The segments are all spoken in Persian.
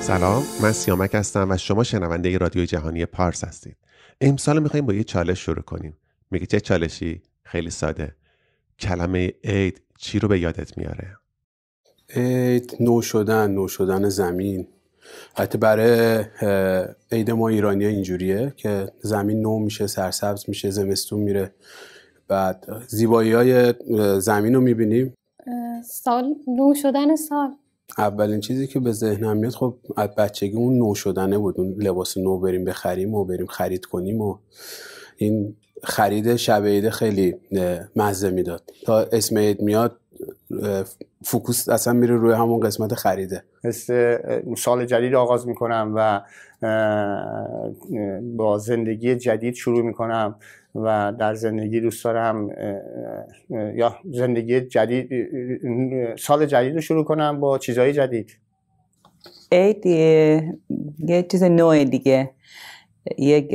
سلام من سیامک هستم و شما شنونده رادیو جهانی پارس هستید امسال میخوایم با یه چالش شروع کنیم میگه چه چالشی خیلی ساده کلمه عید چی رو به یادت میاره عید نو شدن نو شدن زمین حتی برای عید ما ایرانی اینجوریه که زمین نو میشه سرسبز میشه زمستون میره بعد زیبایی های زمین رو میبینیم سال نو شدن سال اولین چیزی که به ذهنم میاد خب از بچگی اون نو شدنه بود اون لباس نو بریم بخریم و بریم خرید کنیم و این خرید شب خیلی مزه میداد تا اسم عید میاد فوکوس اصلا میره روی همون قسمت خریده مثل سال جدید آغاز میکنم و با زندگی جدید شروع میکنم و در زندگی دوست دارم یا زندگی جدید سال جدید رو شروع کنم با چیزهای جدید عید یه چیز نوع دیگه یک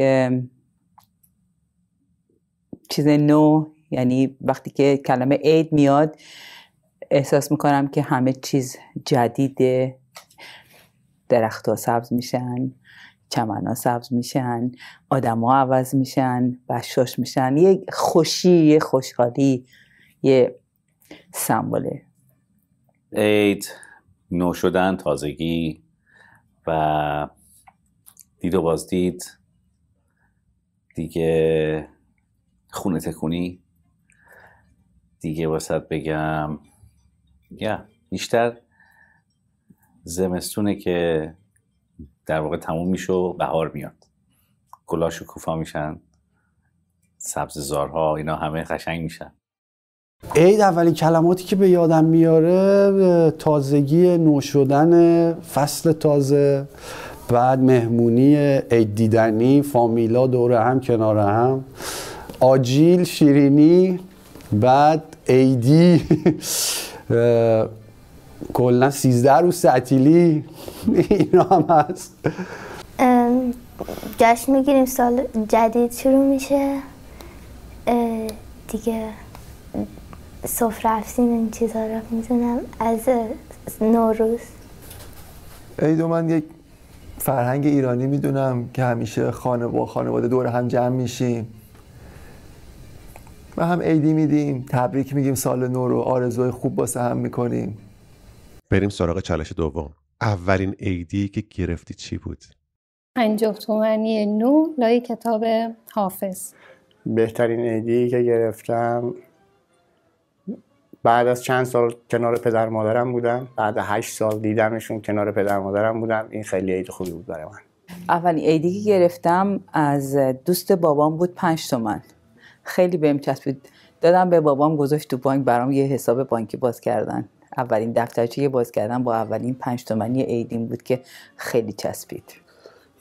چیز نو یعنی وقتی که کلمه عید میاد احساس میکنم که همه چیز جدیده درختها سبز میشن چمن ها سبز میشن آدم ها عوض میشن بشاش میشن یه خوشی یه خوشحالی یه سمبوله عید نو شدن تازگی و دید و بازدید دیگه خونه تکونی دیگه واسط بگم yeah. بیشتر زمستونه که در واقع تموم میشه و بهار میاد گلا شکوفا میشن سبز زارها اینا همه قشنگ میشن عید اولی کلماتی که به یادم میاره تازگی نو شدن فصل تازه بعد مهمونی عید دیدنی فامیلا دور هم کنار هم آجیل شیرینی بعد عیدی کلا 13 روز تعطیلی اینا هم هست جشن میگیریم سال جدید شروع میشه دیگه صفر افسین این چیزها رو میزنم از نوروز دو من یک فرهنگ ایرانی میدونم که همیشه خانواده خانواده دور هم جمع میشیم و هم عیدی میدیم تبریک میگیم سال نو رو آرزوی خوب باسه هم میکنیم بریم سراغ چالش دوم اولین عیدی که گرفتی چی بود؟ پنجاه تومنی نو لای کتاب حافظ بهترین عیدی که گرفتم بعد از چند سال کنار پدر مادرم بودم بعد هشت سال دیدمشون کنار پدر مادرم بودم این خیلی عید خوبی بود برای من اولین عیدی که گرفتم از دوست بابام بود پنج تومن خیلی بهم چسبید دادم به بابام گذاشت تو بانک برام یه حساب بانکی باز کردن اولین دفترچه باز کردن با اولین پنج تومنی ایدین بود که خیلی چسبید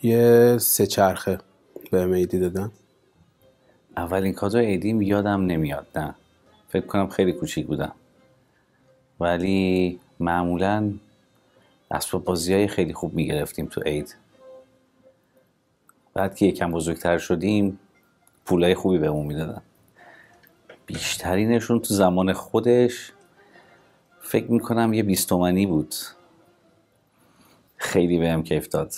یه سه چرخه به ایدی دادن اولین کادو ایدیم یادم نمیاد نه فکر کنم خیلی کوچیک بودم ولی معمولا اسباب بازی های خیلی خوب میگرفتیم تو عید بعد که یکم بزرگتر شدیم پولای خوبی به اون میدادن بیشترینشون تو زمان خودش فکر میکنم یه بیستومنی بود خیلی بهم کیف داد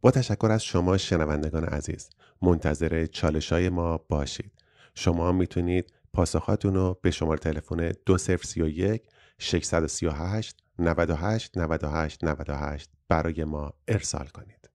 با تشکر از شما شنوندگان عزیز منتظر چالش های ما باشید شما میتونید پاسخاتون رو به شماره تلفن 2031 638 98 98 98 برای ما ارسال کنید